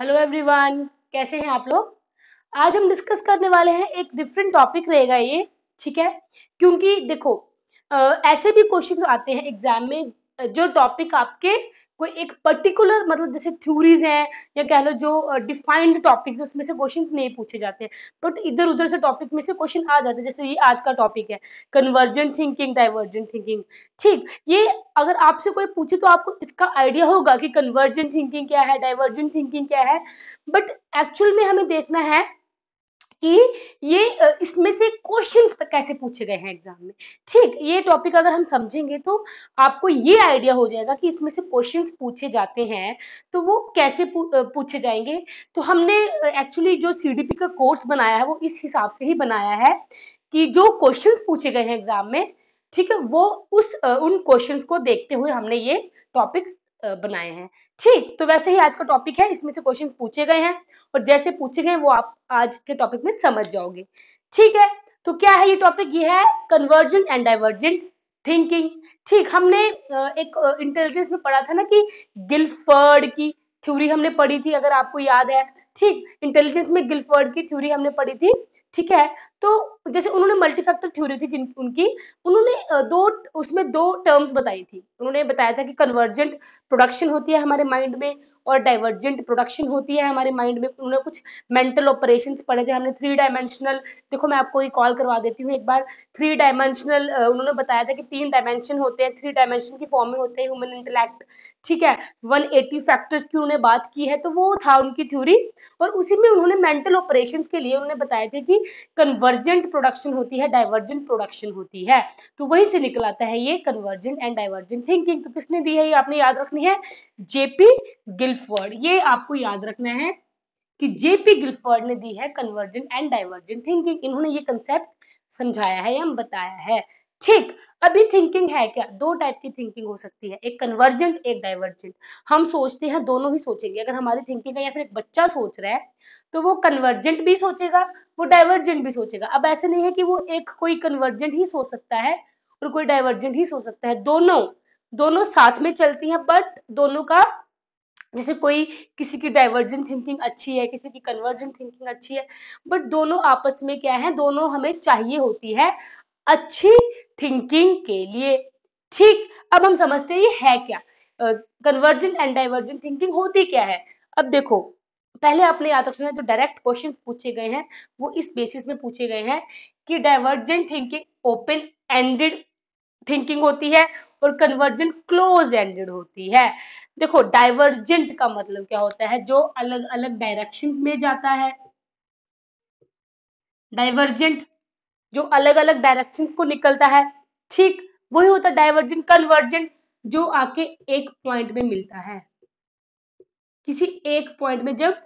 hello everyone कैसे हैं आप लोग आज हम डिस्कस करने वाले हैं एक डिफरेंट टॉपिक रहेगा ये ठीक है क्योंकि देखो आ, ऐसे भी क्वेश्चंस आते हैं एग्जाम में जो टॉपिक आपके कोई एक पर्टिकुलर मतलब जैसे थ्योरीज हैं या कह लो जो डिफाइंड टॉपिक्स उसमें से क्वेश्चंस नहीं पूछे जाते हैं बट इधर उधर से टॉपिक में से क्वेश्चन आ जाते हैं जैसे ये आज का टॉपिक है कन्वर्जेंट थिंकिंग डाइवर्जेंट थिंकिंग ठीक ये अगर आपसे कोई पूछे तो आपको इसका आइडिया होगा कि कन्वर्जेंट थिंकिंग क्या है डाइवर्जेंट थिंकिंग क्या है बट एक्चुअल में हमें देखना है कि ये इसमें से क्वेश्चंस कैसे पूछे गए हैं एग्जाम में ठीक ये टॉपिक अगर हम समझेंगे तो आपको ये आइडिया हो जाएगा कि इसमें से क्वेश्चंस पूछे जाते हैं तो वो कैसे पूछे जाएंगे तो हमने एक्चुअली जो सीडीपी का कोर्स बनाया है वो इस हिसाब से ही बनाया है कि जो क्वेश्चंस पूछे गए हैं एग्जाम में ठीक है वो उस उन क्वेश्चंस को देखते हुए हमने ये टॉपिक्स बनाए हैं ठीक तो वैसे ही आज का टॉपिक है इसमें से क्वेश्चंस पूछे गए हैं और जैसे पूछे गए वो आप आज के टॉपिक में समझ जाओगे ठीक है तो क्या है ये टॉपिक ये है कन्वर्जेंट एंड डाइवर्जेंट थिंकिंग ठीक हमने एक इंटेलिजेंस में पढ़ा था ना कि गिलफर्ड की थ्योरी हमने पढ़ी थी अगर आपको याद है ठीक इंटेलिजेंस में गिलफर्ड की थ्योरी हमने पढ़ी थी ठीक है तो जैसे उन्होंने मल्टी फैक्टर थ्योरी थी जिन उनकी उन्होंने दो उसमें दो टर्म्स बताई थी उन्होंने बताया था कि कन्वर्जेंट प्रोडक्शन होती है हमारे माइंड में और डाइवर्जेंट प्रोडक्शन होती है हमारे माइंड में उन्होंने कुछ मेंटल ऑपरेशन पढ़े थे हमने थ्री डायमेंशनल देखो मैं आपको ये कॉल करवा देती हूँ एक बार थ्री डायमेंशनल उन्होंने बताया था कि तीन डायमेंशन होते हैं थ्री डायमेंशन की फॉर्म में होते हैं ह्यूमन इंटेलेक्ट ठीक है वन एटी फैक्टर्स की उन्होंने बात की है तो वो था उनकी थ्योरी और उसी में उन्होंने मेंटल ऑपरेशन के लिए उन्होंने बताया थे कि कन्वर्जेंट प्रोडक्शन होती है डाइवर्जेंट प्रोडक्शन होती है तो वहीं से निकल आता है ये कन्वर्जेंट एंड डाइवर्जेंट थिंकिंग तो किसने दी है ये आपने याद रखनी है जेपी गिल्फर्ड ये आपको याद रखना है कि जेपी गिल्फर्ड ने दी है कन्वर्जेंट एंड डाइवर्जेंट थिंकिंग इन्होंने ये कंसेप्ट समझाया है या बताया है ठीक अभी थिंकिंग है क्या दो टाइप की थिंकिंग हो सकती है एक कन्वर्जेंट एक डाइवर्जेंट हम सोचते हैं दोनों ही सोचेंगे अगर हमारी थिंकिंग है या फिर एक बच्चा सोच रहा है तो वो कन्वर्जेंट भी सोचेगा वो डाइवर्जेंट भी सोचेगा अब ऐसे नहीं है कि वो एक कोई कन्वर्जेंट ही सोच सकता है और कोई डाइवर्जेंट ही सोच सकता है दोनों दोनों साथ में चलती हैं बट दोनों का जैसे कोई किसी की डाइवर्जेंट थिंकिंग अच्छी है किसी की कन्वर्जेंट थिंकिंग अच्छी है बट दोनों आपस में क्या है दोनों हमें चाहिए होती है अच्छी थिंकिंग के लिए ठीक अब हम समझते हैं है क्या कन्वर्जेंट एंड डाइवर्जेंट थिंकिंग होती क्या है अब देखो पहले आपने याद रखना है जो डायरेक्ट क्वेश्चन पूछे गए हैं वो इस बेसिस में पूछे गए हैं कि divergent thinking open ended thinking होती है और कन्वर्जेंट क्लोज एंडेड होती है देखो डाइवर्जेंट का मतलब क्या होता है जो अलग अलग डायरेक्शन में जाता है डाइवर्जेंट जो अलग अलग डायरेक्शंस को निकलता है ठीक वही होता है डायवर्जन कन्वर्जेंट जो आके एक पॉइंट में मिलता है किसी एक पॉइंट में जब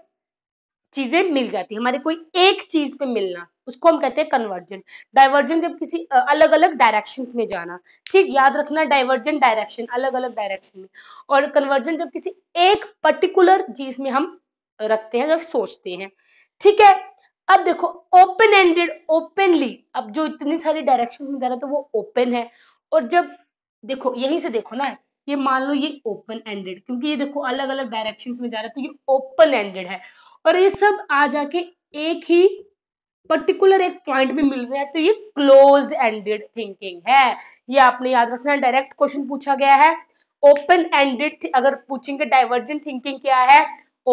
चीजें मिल जाती है हमारे कोई एक चीज पे मिलना उसको हम कहते हैं कन्वर्जन डाइवर्जेंट जब किसी अलग अलग डायरेक्शन में जाना ठीक याद रखना डाइवर्जेंट डायरेक्शन अलग अलग डायरेक्शन में और कन्वर्जन जब किसी एक पर्टिकुलर चीज में हम रखते हैं जब सोचते हैं ठीक है अब देखो ओपन एंडेड ओपनली अब जो इतनी सारी डायरेक्शन में जा रहा है तो वो ओपन है और जब देखो यहीं से देखो ना ये मान लो ये ओपन एंडेड क्योंकि ये देखो अलग अलग डायरेक्शन में जा रहा है तो ये ओपन एंडेड है और ये सब आ जाके एक ही पर्टिकुलर एक पॉइंट में मिल रहा है तो ये क्लोज एंडेड थिंकिंग है ये आपने याद रखना डायरेक्ट क्वेश्चन पूछा गया है ओपन एंडेड अगर पूछेंगे डाइवर्जेंट थिंकिंग क्या है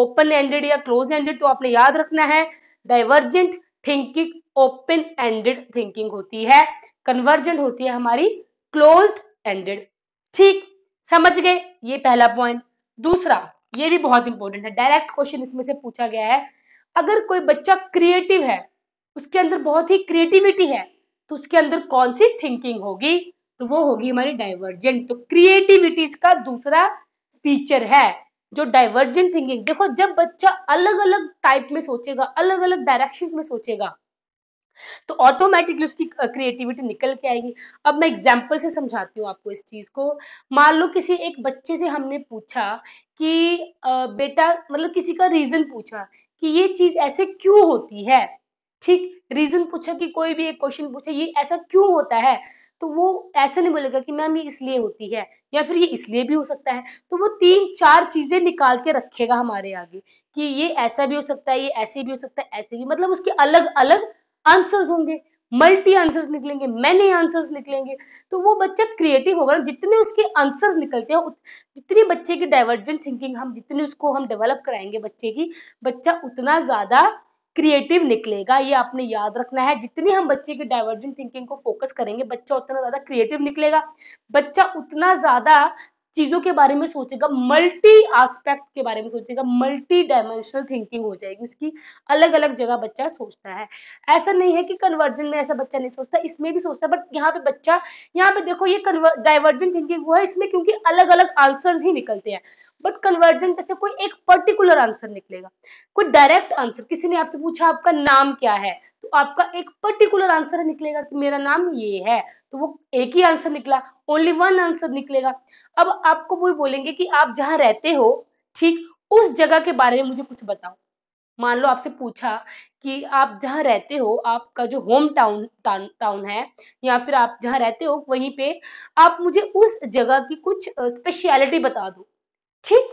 ओपन एंडेड या क्लोज एंडेड तो आपने याद रखना है divergent thinking open ended thinking होती है कन्वर्जेंट होती है हमारी क्लोज एंडेड ठीक समझ गए ये पहला पॉइंट दूसरा ये भी बहुत इंपॉर्टेंट है डायरेक्ट क्वेश्चन इसमें से पूछा गया है अगर कोई बच्चा क्रिएटिव है उसके अंदर बहुत ही क्रिएटिविटी है तो उसके अंदर कौन सी थिंकिंग होगी तो वो होगी हमारी डाइवर्जेंट तो क्रिएटिविटीज का दूसरा फीचर है जो डाइवर्जेंट थिंकिंग देखो जब बच्चा अलग अलग टाइप में सोचेगा अलग अलग डायरेक्शन में सोचेगा तो ऑटोमेटिकली उसकी क्रिएटिविटी निकल के आएगी अब मैं एग्जाम्पल से समझाती हूँ आपको इस चीज को मान लो किसी एक बच्चे से हमने पूछा कि बेटा मतलब किसी का रीजन पूछा कि ये चीज ऐसे क्यों होती है ठीक रीजन पूछा कि कोई भी एक क्वेश्चन पूछा ये ऐसा क्यों होता है तो वो ऐसे नहीं बोलेगा कि मैम ये इसलिए होती है या फिर ये इसलिए भी हो सकता है तो वो तीन चार चीजें निकाल के रखेगा हमारे आगे कि ये ऐसा भी हो सकता है ये ऐसे भी हो सकता है ऐसे भी मतलब उसके अलग अलग आंसर्स होंगे मल्टी आंसर्स निकलेंगे मैनी आंसर्स निकलेंगे तो वो बच्चा क्रिएटिव होगा जितने उसके आंसर्स निकलते हैं जितनी बच्चे की डाइवर्जेंट थिंकिंग हम जितने उसको हम डेवलप कराएंगे बच्चे की बच्चा उतना ज्यादा क्रिएटिव निकलेगा ये आपने याद रखना है जितनी हम बच्चे की डाइवर्जेंट थिंकिंग को फोकस करेंगे बच्चा उतना ज्यादा क्रिएटिव निकलेगा बच्चा उतना ज्यादा चीजों के बारे में सोचेगा मल्टी आस्पेक्ट के बारे में सोचेगा मल्टी डायमेंशनल थिंकिंग हो जाएगी उसकी अलग अलग जगह बच्चा सोचता है ऐसा नहीं है कि कन्वर्जन में ऐसा बच्चा नहीं सोचता इसमें भी सोचता है बट यहाँ पे बच्चा यहाँ पे देखो ये डाइवर्जन थिंकिंग हुआ है इसमें क्योंकि अलग अलग आंसर ही निकलते हैं बट कन्वर्जेंट से कोई एक पर्टिकुलर आंसर निकलेगा कोई डायरेक्ट आंसर किसी ने आपसे पूछा आपका नाम क्या है तो आपका एक पर्टिकुलर आंसर निकलेगा कि मेरा नाम ये है तो वो एक ही आंसर निकला ओनली वन आंसर निकलेगा अब आपको वो बोलेंगे कि आप जहां रहते हो ठीक उस जगह के बारे में मुझे कुछ बताओ मान लो आपसे पूछा कि आप जहाँ रहते हो आपका जो होम टाउन टाउन टाउन है या फिर आप जहाँ रहते हो वहीं पे आप मुझे उस जगह की कुछ स्पेशलिटी बता दो ठीक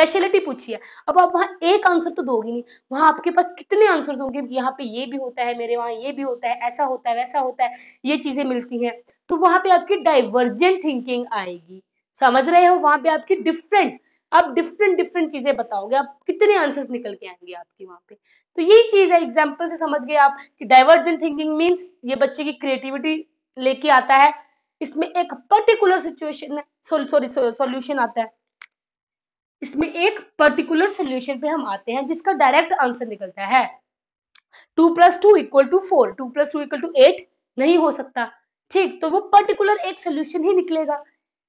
स्पेशलिटी पूछी है अब आप वहाँ एक आंसर तो दोगे नहीं वहाँ आपके पास कितने आंसर होंगे यहाँ पे ये भी होता है मेरे वहाँ ये भी होता है ऐसा होता है वैसा होता है ये चीजें मिलती हैं तो वहाँ पे आपकी डाइवर्जेंट थिंकिंग आएगी समझ रहे हो वहाँ पे आपकी डिफरेंट आप डिफरेंट डिफरेंट चीजें बताओगे आप कितने आंसर्स निकल के आएंगे आपके वहाँ पे तो यही चीज है एग्जाम्पल से समझ गए आप कि डाइवर्जेंट थिंकिंग मीन्स ये बच्चे की क्रिएटिविटी लेके आता है इसमें एक particular situation sorry sorry solution आता है इसमें एक पर्टिकुलर सोल्यूशन पे हम आते हैं जिसका डायरेक्ट आंसर निकलता है two plus two equal to four two plus two equal to eight नहीं हो सकता ठीक तो वो पर्टिकुलर एक सोल्यूशन ही निकलेगा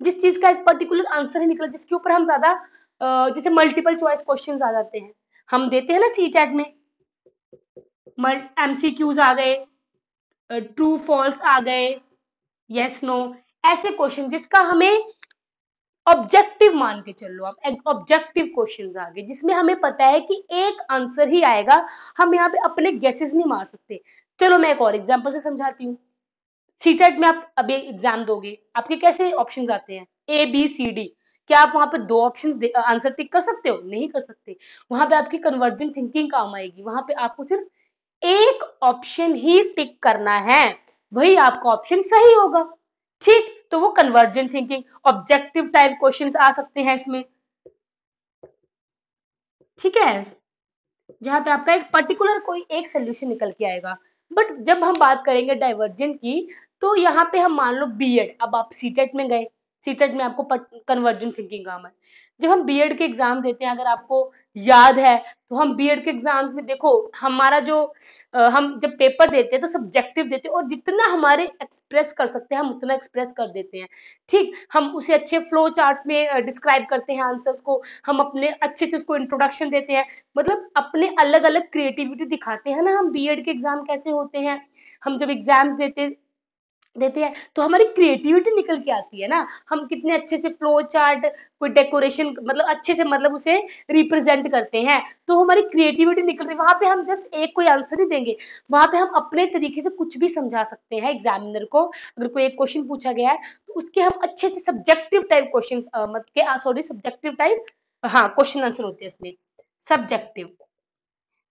जिस चीज का एक पर्टिकुलर आंसर ही निकला जिसके ऊपर हम ज्यादा जैसे मल्टीपल चॉइस क्वेश्चन आ जाते हैं हम देते हैं ना सी चैट में एमसीक्यूज आ गए ट्रू फॉल्स आ गए यस नो ऐसे क्वेश्चन जिसका हमें ऑब्जेक्टिव मान के चल लो आप ऑब्जेक्टिव क्वेश्चन आगे जिसमें हमें पता है कि एक आंसर ही आएगा हम यहाँ पे अपने गैसेस नहीं मार सकते चलो मैं एक और एग्जाम्पल से समझाती हूँ सी टेट e में आप अभी एग्जाम दोगे आपके कैसे ऑप्शन आते हैं ए बी सी डी क्या आप वहां पे दो ऑप्शंस आंसर टिक कर सकते हो नहीं कर सकते वहां पे आपकी कन्वर्जेंट थिंकिंग काम आएगी वहां पे आपको सिर्फ एक ऑप्शन ही टिक करना है वही आपका ऑप्शन सही होगा ठीक तो वो convergent thinking objective type question आ सकते हैं इसमें ठीक है जहां पे आपका एक पर्टिकुलर कोई एक सोल्यूशन निकल के आएगा बट जब हम बात करेंगे डाइवर्जेंट की तो यहाँ पे हम मान लो बीएड अब आप सीटेट में गए सीटेट में आपको कन्वर्जेंट थिंकिंग काम है जब हम बीएड के एग्जाम देते हैं अगर आपको याद है तो हम बी के एग्जाम्स में देखो हमारा जो आ, हम जब पेपर देते हैं तो सब्जेक्टिव देते हैं और जितना हमारे एक्सप्रेस कर सकते हैं हम उतना एक्सप्रेस कर देते हैं ठीक हम उसे अच्छे फ्लो चार्ट्स में डिस्क्राइब करते हैं आंसर्स को हम अपने अच्छे से उसको इंट्रोडक्शन देते हैं मतलब अपने अलग अलग क्रिएटिविटी दिखाते हैं ना हम बीएड के एग्जाम कैसे होते हैं हम जब एग्जाम्स देते देते हैं तो हमारी क्रिएटिविटी निकल के आती है ना हम कितने अच्छे से फ्लो चार्ट कोई डेकोरेशन मतलब अच्छे से मतलब उसे रिप्रेजेंट करते हैं तो हमारी क्रिएटिविटी निकल रही है वहां पे हम जस्ट एक कोई आंसर नहीं देंगे वहां पे हम अपने तरीके से कुछ भी समझा सकते हैं एग्जामिनर को अगर कोई एक क्वेश्चन पूछा गया है तो उसके हम अच्छे से subjective type question sorry subjective type हाँ क्वेश्चन आंसर होते हैं इसमें सब्जेक्टिव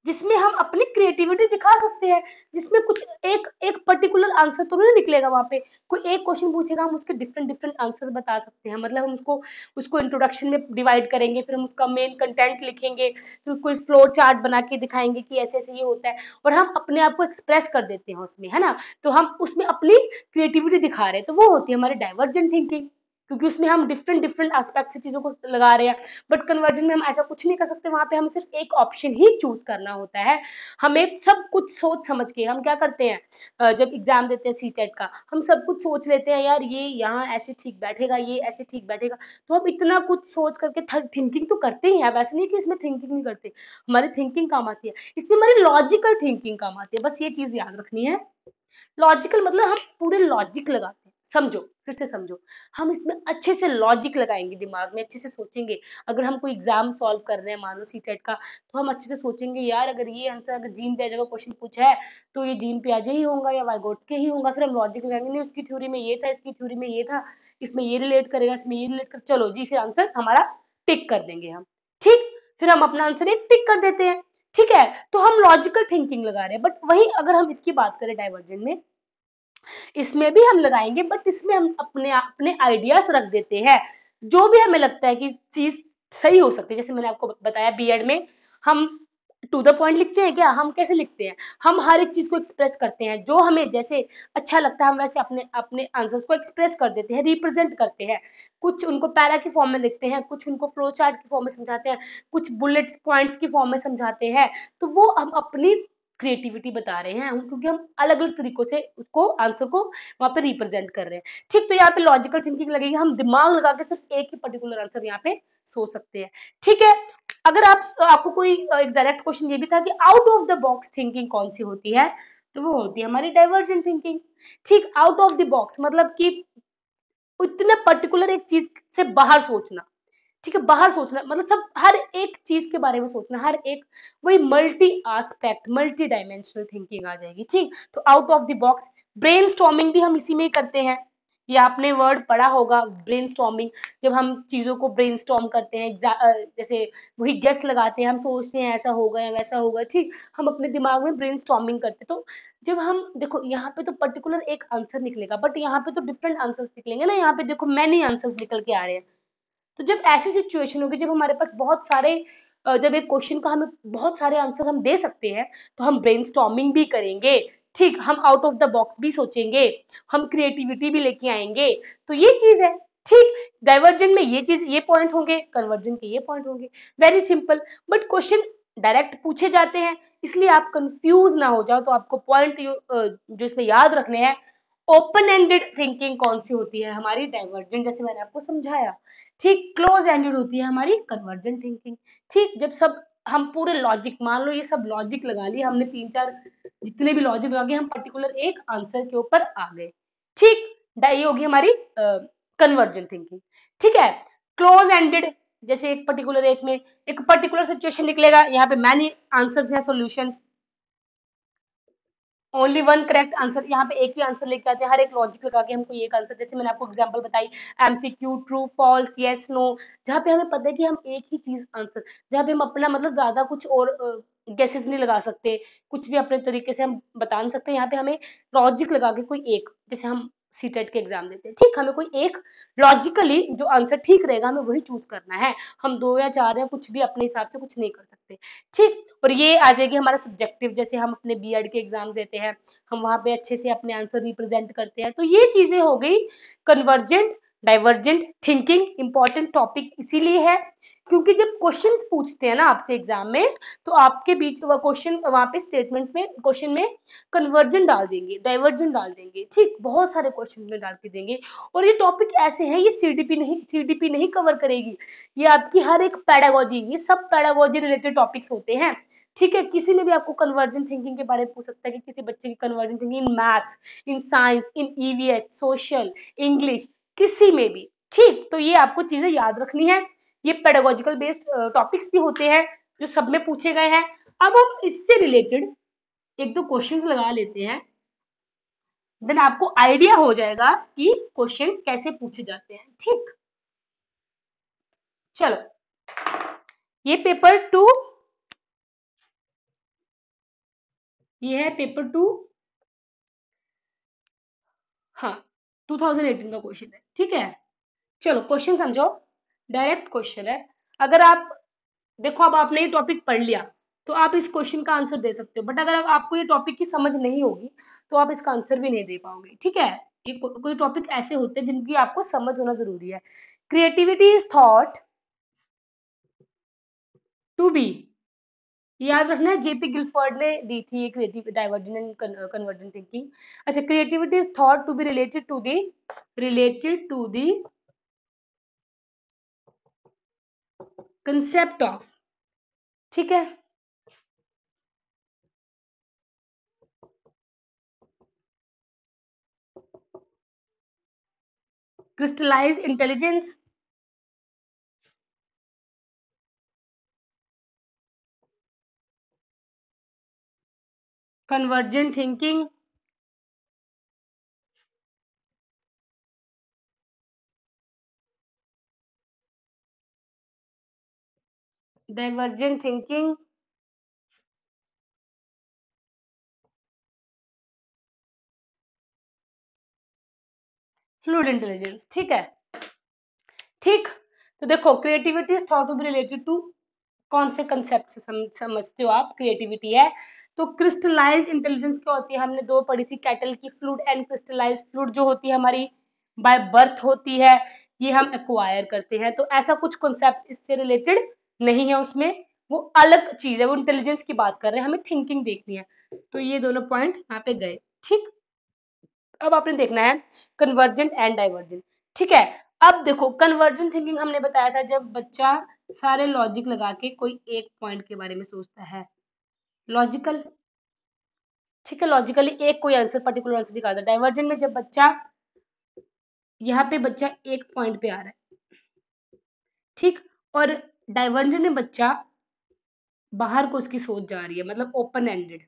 जिसमें हम अपनी क्रिएटिविटी दिखा सकते हैं जिसमें कुछ एक एक पर्टिकुलर आंसर तो नहीं निकलेगा वहाँ पे कोई एक क्वेश्चन पूछेगा हम उसके डिफरेंट डिफरेंट आंसर्स बता सकते हैं मतलब हम उसको उसको इंट्रोडक्शन में डिवाइड करेंगे फिर हम उसका मेन कंटेंट लिखेंगे फिर कोई फ्लो चार्ट बना के दिखाएंगे कि ऐसे ऐसे ये होता है और हम अपने आप को एक्सप्रेस कर देते हैं उसमें है ना तो हम उसमें अपनी क्रिएटिविटी दिखा रहे हैं तो वो होती है हमारी डाइवर्जेंट थिंकिंग क्योंकि उसमें हम डिफरेंट डिफरेंट एस्पेक्ट से चीज़ों को लगा रहे हैं बट कन्वर्जन में हम ऐसा कुछ नहीं कर सकते वहां पे हमें सिर्फ एक ऑप्शन ही चूज करना होता है हमें सब कुछ सोच समझ के हम क्या करते हैं जब एग्जाम देते हैं सी टेट e का हम सब कुछ सोच लेते हैं यार ये यहाँ ऐसे ठीक बैठेगा ये ऐसे ठीक बैठेगा तो हम इतना कुछ सोच करके थिंकिंग तो करते ही है वैसे नहीं कि इसमें थिंकिंग नहीं करते हमारी थिंकिंग काम आती है इसमें हमारी लॉजिकल थिंकिंग काम आती है बस ये चीज़ याद रखनी है लॉजिकल मतलब हम पूरे लॉजिक लगाते समझो फिर से समझो हम इसमें अच्छे से लॉजिक लगाएंगे दिमाग में अच्छे से सोचेंगे अगर हम कोई एग्जाम सॉल्व कर रहे हैं मानो सी सेट का तो हम अच्छे से सोचेंगे यार अगर ये आंसर अगर जीन पे आ जाएगा क्वेश्चन पूछा है तो ये जीन पे आ जाए ही होगा या वाइगोट्स के ही होगा फिर हम लॉजिक लगाएंगे नहीं उसकी थ्योरी में ये था इसकी थ्योरी में ये था इसमें ये रिलेट करेगा इसमें ये रिलेट कर चलो जी फिर आंसर हमारा टिक कर देंगे हम ठीक फिर हम अपना आंसर एक टिक कर देते हैं ठीक है तो हम लॉजिकल थिंकिंग लगा रहे हैं बट वही अगर हम इसकी बात करें डाइवर्जन में इसमें भी हम लगाएंगे बट इसमें हम अपने अपने आइडियाज रख देते हैं जो भी हमें लगता है कि चीज सही हो सकती है जैसे मैंने आपको बताया बीएड में हम टू द पॉइंट लिखते हैं क्या हम कैसे लिखते हैं हम हर एक चीज को एक्सप्रेस करते हैं जो हमें जैसे अच्छा लगता है हम वैसे अपने अपने आंसर्स को एक्सप्रेस कर देते हैं रिप्रेजेंट करते हैं कुछ उनको पैरा के फॉर्म में लिखते हैं कुछ उनको फ्लो चार्ट के फॉर्म में समझाते हैं कुछ बुलेट्स पॉइंट्स के फॉर्म में समझाते हैं तो वो हम अपनी क्रिएटिविटी बता रहे हैं क्योंकि हम अलग अलग तरीकों से उसको आंसर को वहां पर रिप्रेजेंट कर रहे हैं ठीक तो यहाँ पे लॉजिकल थिंकिंग लगेगी हम दिमाग लगा के सिर्फ एक ही पर्टिकुलर आंसर यहाँ पे सोच सकते हैं ठीक है अगर आप आपको कोई एक डायरेक्ट क्वेश्चन ये भी था कि out of the box thinking कौन सी होती है तो वो होती है हमारी डाइवर्जेंट थिंकिंग ठीक आउट ऑफ द बॉक्स मतलब कि इतने पर्टिकुलर एक चीज से बाहर सोचना ठीक है बाहर सोचना मतलब सब हर एक चीज के बारे में सोचना हर एक वही multi aspect multi dimensional thinking आ जाएगी ठीक तो out of the box brain भी हम इसी में ही करते हैं ये आपने वर्ड पढ़ा होगा ब्रेन जब हम चीज़ों को ब्रेन करते हैं जैसे वही गेस्ट लगाते हैं हम सोचते हैं ऐसा होगा या वैसा होगा ठीक हम अपने दिमाग में ब्रेन करते हैं तो जब हम देखो यहाँ पे तो पर्टिकुलर एक आंसर निकलेगा बट यहाँ पे तो डिफरेंट आंसर्स निकलेंगे ना यहाँ पे देखो मैनी आंसर्स निकल के आ रहे हैं तो जब ऐसी सिचुएशन होगी जब हमारे पास बहुत सारे जब एक क्वेश्चन का हमें बहुत सारे आंसर हम दे सकते हैं तो हम ब्रेन भी करेंगे ठीक हम आउट ऑफ द बॉक्स भी सोचेंगे हम क्रिएटिविटी भी लेके आएंगे तो ये चीज है ठीक डाइवर्जन में ये चीज ये पॉइंट होंगे कन्वर्जन के ये पॉइंट होंगे very simple but question direct पूछे जाते हैं इसलिए आप कंफ्यूज ना हो जाओ तो आपको पॉइंट जो इसमें याद रखने हैं ओपन एंडेड थिंकिंग कौन सी होती है हमारी डाइवर्जेंट जैसे मैंने आपको समझाया ठीक क्लोज एंडेड होती है हमारी कन्वर्जेंट थिंकिंग ठीक जब सब हम पूरे लॉजिक मान लो ये सब लॉजिक लगा लिए हमने तीन चार जितने भी लॉजिक लगा हम पर्टिकुलर एक आंसर के ऊपर आ गए ठीक ये होगी हमारी कन्वर्जेंट थिंकिंग ठीक है क्लोज एंडेड जैसे एक पर्टिकुलर एक में एक पर्टिकुलर सिचुएशन निकलेगा यहाँ पे मैनी आंसर्स या solutions only one correct answer यहाँ पे एक ही आंसर लेके आते हैं हर एक लॉजिक लगा के हमको एक आंसर जैसे मैंने आपको एग्जांपल बताई एमसीक्यू ट्रू फॉल्स ये नो जहाँ पे हमें पता है कि हम एक ही चीज आंसर जहाँ पे हम अपना मतलब ज्यादा कुछ और गैसेज नहीं लगा सकते कुछ भी अपने तरीके से हम बता नहीं सकते यहाँ पे हमें लॉजिक लगा के कोई एक जैसे हम सीटेट e के एग्जाम देते हैं ठीक हमें कोई एक लॉजिकली जो आंसर ठीक रहेगा हमें वही चूज करना है हम दो या चार या कुछ भी अपने हिसाब से कुछ नहीं कर सकते ठीक और ये आ जाएगी हमारा सब्जेक्टिव जैसे हम अपने बी के एग्जाम देते हैं हम वहां पे अच्छे से अपने आंसर रिप्रेजेंट करते हैं तो ये चीजें हो गई convergent divergent thinking important topic इसीलिए है क्योंकि जब क्वेश्चन पूछते हैं ना आपसे एग्जाम में तो आपके बीच क्वेश्चन वहाँ पे स्टेटमेंट्स में क्वेश्चन में कन्वर्जन डाल देंगे डाइवर्जन डाल देंगे ठीक बहुत सारे क्वेश्चन में डाल के देंगे और ये टॉपिक ऐसे हैं ये सीडीपी नहीं सीडीपी नहीं कवर करेगी ये आपकी हर एक पैडागोजी ये सब पैडागोजी रिलेटेड टॉपिक्स होते हैं ठीक है किसी ने भी आपको कन्वर्जन थिंकिंग के बारे में पूछ सकता है कि किसी बच्चे की conversion thinking in maths in science in EVS social English किसी में भी ठीक तो ये आपको चीजें याद रखनी है ये पेडोलॉजिकल बेस्ड टॉपिक्स भी होते हैं जो सब में पूछे गए हैं अब हम इससे रिलेटेड एक दो क्वेश्चन लगा लेते हैं देन आपको आइडिया हो जाएगा कि क्वेश्चन कैसे पूछे जाते हैं ठीक चलो ये पेपर टू ये है पेपर टू हाँ 2018 का क्वेश्चन है ठीक है चलो क्वेश्चन समझो डायरेक्ट क्वेश्चन है अगर आप देखो अब आपने ये टॉपिक पढ़ लिया तो आप इस क्वेश्चन का आंसर दे सकते हो बट अगर आपको ये टॉपिक की समझ नहीं होगी तो आप इसका आंसर भी नहीं दे पाओगे ठीक है ये कोई टॉपिक ऐसे होते हैं जिनकी आपको समझ होना जरूरी है creativity is thought to be याद रखना है जेपी गिलफर्ड ने दी थी creative diversion and conversion thinking अच्छा creativity is thought to be related to the related to the concept of ठीक है crystallize intelligence convergent thinking divergent thinking fluid intelligence ठीक है ठीक तो देखो creativity thought to be related to कौन से कंसेप्ट सम, समझते हो आप क्रिएटिविटी है तो क्रिस्टलाइज इंटेलिजेंस क्या होती है हमने दो पढ़ी थी कैटल की फ्लूड एंड क्रिस्टलाइज फ्लूड जो होती है हमारी बाय बर्थ होती है ये हम एक्वायर करते हैं तो ऐसा कुछ कॉन्सेप्ट इससे रिलेटेड नहीं है उसमें वो अलग चीज है वो इंटेलिजेंस की बात कर रहे हैं हमें थिंकिंग देखनी है तो ये दोनों पॉइंट यहाँ पे गए ठीक अब आपने देखना है कन्वर्जेंट एंड डाइवर्जेंट ठीक है अब देखो कन्वर्जेंट थिंकिंग हमने बताया था जब बच्चा सारे लॉजिक लगा के कोई एक पॉइंट के बारे में सोचता है लॉजिकल ठीक है लॉजिकली एक कोई आंसर पर्टिकुलर आंसर निकालता है डाइवर्जेंट में जब बच्चा यहाँ पे बच्चा एक पॉइंट पे आ रहा है ठीक और डाइवर्जन में बच्चा बाहर को उसकी सोच जा रही है मतलब ओपन एंडेड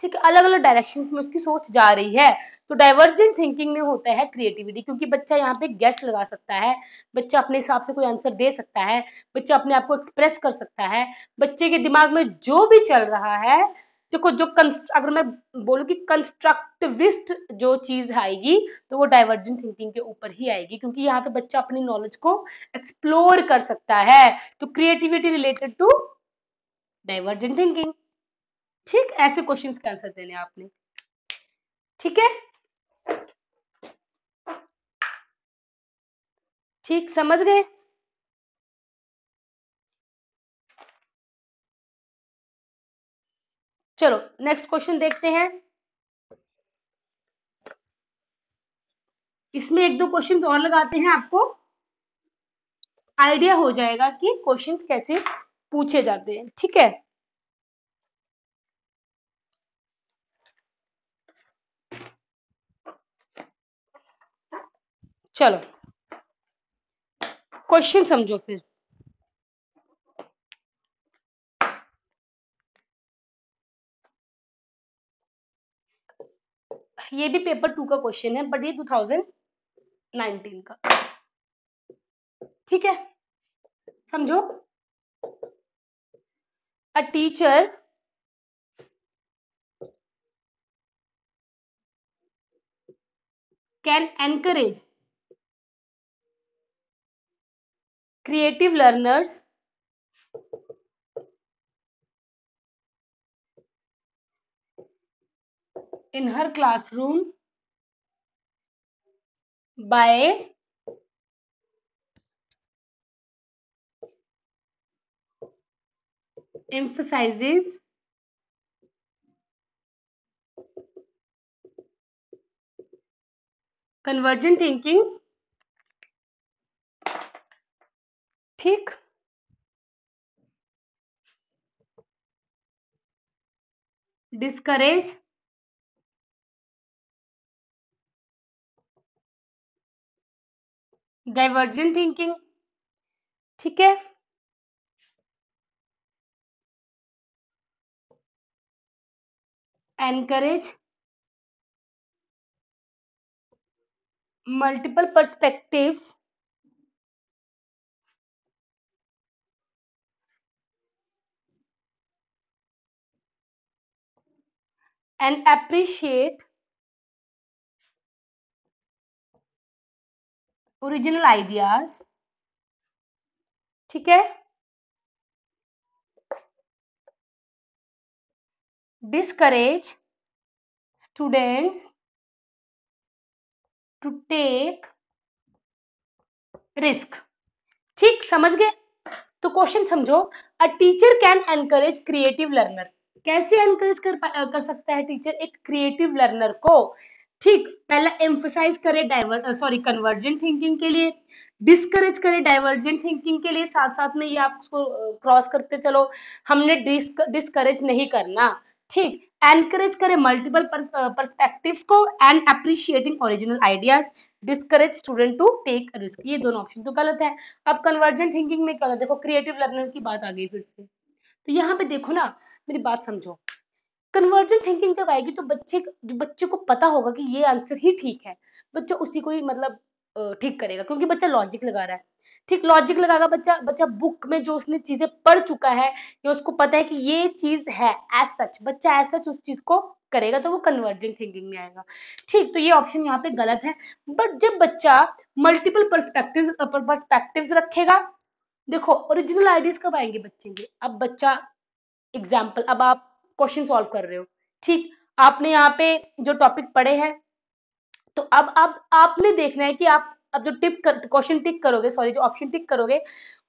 ठीक है अलग अलग डायरेक्शंस में उसकी सोच जा रही है तो डाइवर्जेंट थिंकिंग में होता है क्रिएटिविटी क्योंकि बच्चा यहाँ पे गैस लगा सकता है बच्चा अपने हिसाब से कोई आंसर दे सकता है बच्चा अपने आप को एक्सप्रेस कर सकता है बच्चे के दिमाग में जो भी चल रहा है देखो जो अगर मैं बोलूँ कि कंस्ट्रक्टिविस्ट जो चीज आएगी तो वो डाइवर्जेंट थिंकिंग के ऊपर ही आएगी क्योंकि यहाँ पे बच्चा अपनी नॉलेज को एक्सप्लोर कर सकता है तो creativity related to divergent thinking ठीक ऐसे क्वेश्चन का आंसर देने आपने ठीक है ठीक समझ गए चलो नेक्स्ट क्वेश्चन देखते हैं इसमें एक दो क्वेश्चंस और लगाते हैं आपको आइडिया हो जाएगा कि क्वेश्चंस कैसे पूछे जाते हैं ठीक है चलो क्वेश्चन समझो फिर ये भी पेपर टू का क्वेश्चन है बट ये 2019 का ठीक है समझो a teacher can encourage creative learners in her classroom by emphasizes convergent thinking ठीक discourage डाइवर्जेंट थिंकिंग ठीक है encourage multiple perspective and appreciate original ideas ठीक है discourage students to take risk ठीक समझ गए तो क्वेश्चन समझो a teacher can encourage creative learner कैसे एनकरेज कर कर सकता है टीचर एक क्रिएटिव लर्नर को ठीक पहला एम्फोसाइज करे डाइवर सॉरी कन्वर्जेंट थिंकिंग के लिए डिस्करेज करे डाइवर्जेंट थिंकिंग के लिए साथ साथ में ये आप उसको क्रॉस करते चलो हमने डिस्करेज नहीं करना ठीक एनकरेज करे मल्टीपल परस्पेक्टिव्स को and appreciating original ideas discourage student to take risk ये दोनों ऑप्शन तो गलत है अब कन्वर्जेंट थिंकिंग में क्या देखो क्रिएटिव लर्नर की बात आ गई फिर से तो यहाँ पे देखो ना मेरी बात समझो कन्वर्जेंट थिंकिंग जब आएगी तो बच्चे बच्चे को पता होगा कि ये आंसर ही ठीक है बच्चा उसी को ही मतलब ठीक करेगा क्योंकि बच्चा लॉजिक लगा रहा है ठीक लॉजिक लगाएगा बच्चा बच्चा बुक में जो उसने चीजें पढ़ चुका है या उसको पता है कि ये चीज है एज सच बच्चा एज सच उस चीज को करेगा तो वो कन्वर्जेंट थिंकिंग में आएगा ठीक तो ये ऑप्शन यहाँ पे गलत है बट जब बच्चा मल्टीपल परस्पेक्टिव परस्पेक्टिव रखेगा देखो ओरिजिनल आइडियाज कब आएंगे बच्चे के अब बच्चा एग्जाम्पल अब आप क्वेश्चन सॉल्व कर रहे हो ठीक आपने यहाँ पे जो टॉपिक पढ़े हैं तो अब आप आपने देखना है कि आप अब जो टिप क्वेश्चन टिक करोगे सॉरी जो ऑप्शन टिक करोगे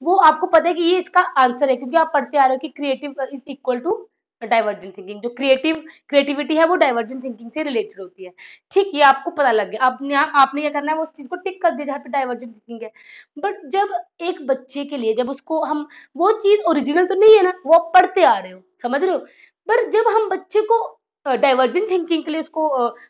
वो आपको पता है कि ये इसका आंसर है क्योंकि आप पढ़ते आ रहे हो कि creative is equal to divergent thinking जो क्रिएटिव क्रिएटिविटी है वो डाइवर्जेंट थिंकिंग से रिलेटेड होती है ठीक ये आपको पता लग गया आपने आपने क्या करना है वो चीज को टिक कर दिया जहाँ पे डाइवर्जेंट थिंकिंग है बट जब एक बच्चे के लिए जब उसको हम वो चीज ओरिजिनल तो नहीं है ना वो पढ़ते आ रहे हो समझ रहे हो पर जब हम बच्चे को डाइवर्जेंट थिंकिंग के लिए उसको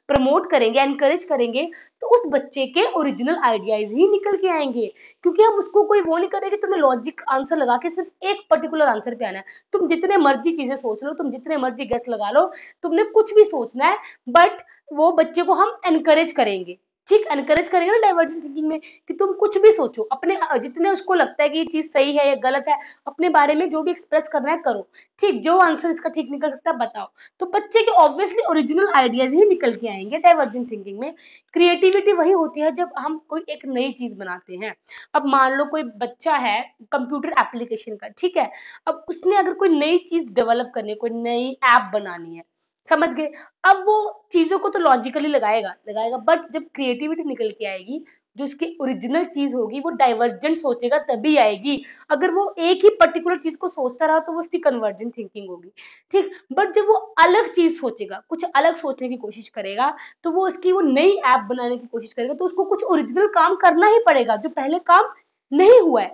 प्रमोट करेंगे एनकरेज करेंगे तो उस बच्चे के ओरिजिनल आइडियाज ही निकल के आएंगे क्योंकि हम उसको कोई वो नहीं करेंगे तुम्हें लॉजिक आंसर लगा के सिर्फ एक पर्टिकुलर आंसर पे आना है तुम जितने मर्जी चीजें सोच लो तुम जितने मर्जी गैस लगा लो तुमने कुछ भी सोचना है बट वो बच्चे को हम एनकरेज करेंगे ठीक एनकरेज करेंगे ना डाइवर्जेंट थिंकिंग में कि तुम कुछ भी सोचो अपने जितने उसको लगता है कि ये चीज सही है या गलत है अपने बारे में जो भी एक्सप्रेस करना है करो ठीक जो आंसर इसका ठीक निकल सकता है बताओ तो बच्चे के ऑब्वियसली ओरिजिनल आइडियाज ही निकल के आएंगे डाइवर्जेंट थिंकिंग में क्रिएटिविटी वही होती है जब हम कोई एक नई चीज बनाते हैं अब मान लो कोई बच्चा है कंप्यूटर एप्लीकेशन का ठीक है अब उसने अगर कोई नई चीज डेवलप करनी है कोई नई ऐप बनानी है समझ गए अब वो चीजों को तो लॉजिकली लगाएगा लगाएगा बट जब क्रिएटिविटी निकल के आएगी जो उसकी ओरिजिनल चीज होगी वो डाइवर्जेंट सोचेगा तभी आएगी अगर वो एक ही पर्टिकुलर चीज को सोचता रहा तो वो उसकी कन्वर्जेंट थिंकिंग होगी ठीक बट जब वो अलग चीज सोचेगा कुछ अलग सोचने की कोशिश करेगा तो वो उसकी वो नई ऐप बनाने की कोशिश करेगा तो उसको कुछ ओरिजिनल काम करना ही पड़ेगा जो पहले काम नहीं हुआ है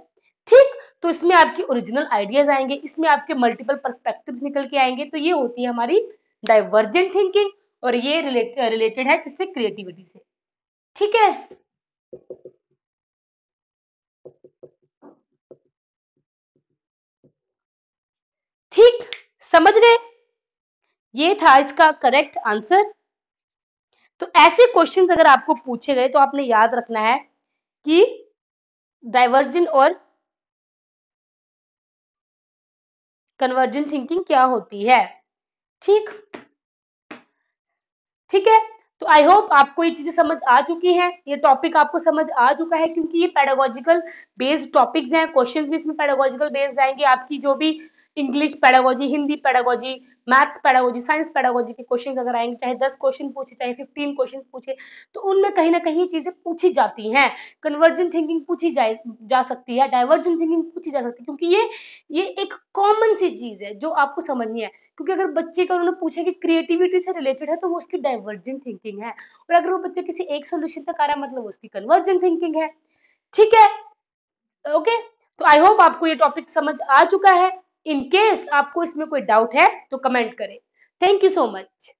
ठीक तो इसमें आपकी ओरिजिनल आइडियाज आएंगे इसमें आपके मल्टीपल परस्पेक्टिव निकल के आएंगे तो ये होती है हमारी डाइवर्जेंट थिंकिंग और ये रिलेटेड है किससे क्रिएटिविटी से ठीक है ठीक समझ गए ये था इसका करेक्ट आंसर तो ऐसे क्वेश्चंस अगर आपको पूछे गए तो आपने याद रखना है कि डाइवर्जन और कन्वर्जेंट थिंकिंग क्या होती है ठीक ठीक है तो आई होप आपको ये चीजें समझ आ चुकी हैं ये टॉपिक आपको समझ आ चुका है क्योंकि ये पैडागोजिकल बेस्ड टॉपिक्स हैं क्वेश्चंस भी इसमें पैडागोजिकल बेस्ड आएंगे आपकी जो भी English pedagogy Hindi pedagogy maths pedagogy science pedagogy के क्वेश्चन अगर आएंगे चाहे दस क्वेश्चन पूछे चाहे फिफ्टीन क्वेश्चन पूछे तो उनमें कहीं ना कहीं चीजें पूछी जाती हैं कन्वर्जन थिंकिंग पूछी जाए जा सकती है डाइवर्जन थिंकिंग पूछी जा सकती है क्योंकि ये ये एक कॉमन सी चीज है जो आपको समझनी है क्योंकि अगर बच्चे का उन्होंने पूछा कि क्रिएटिविटी से रिलेटेड है तो वो उसकी डाइवर्जन थिंकिंग है और अगर वो बच्चे किसी एक सोल्यूशन तक आ रहा है मतलब उसकी कन्वर्जन थिंकिंग है ठीक है ओके तो आई होप आपको ये टॉपिक समझ आ चुका है इनकेस आपको इसमें कोई डाउट है तो कमेंट करें थैंक यू सो मच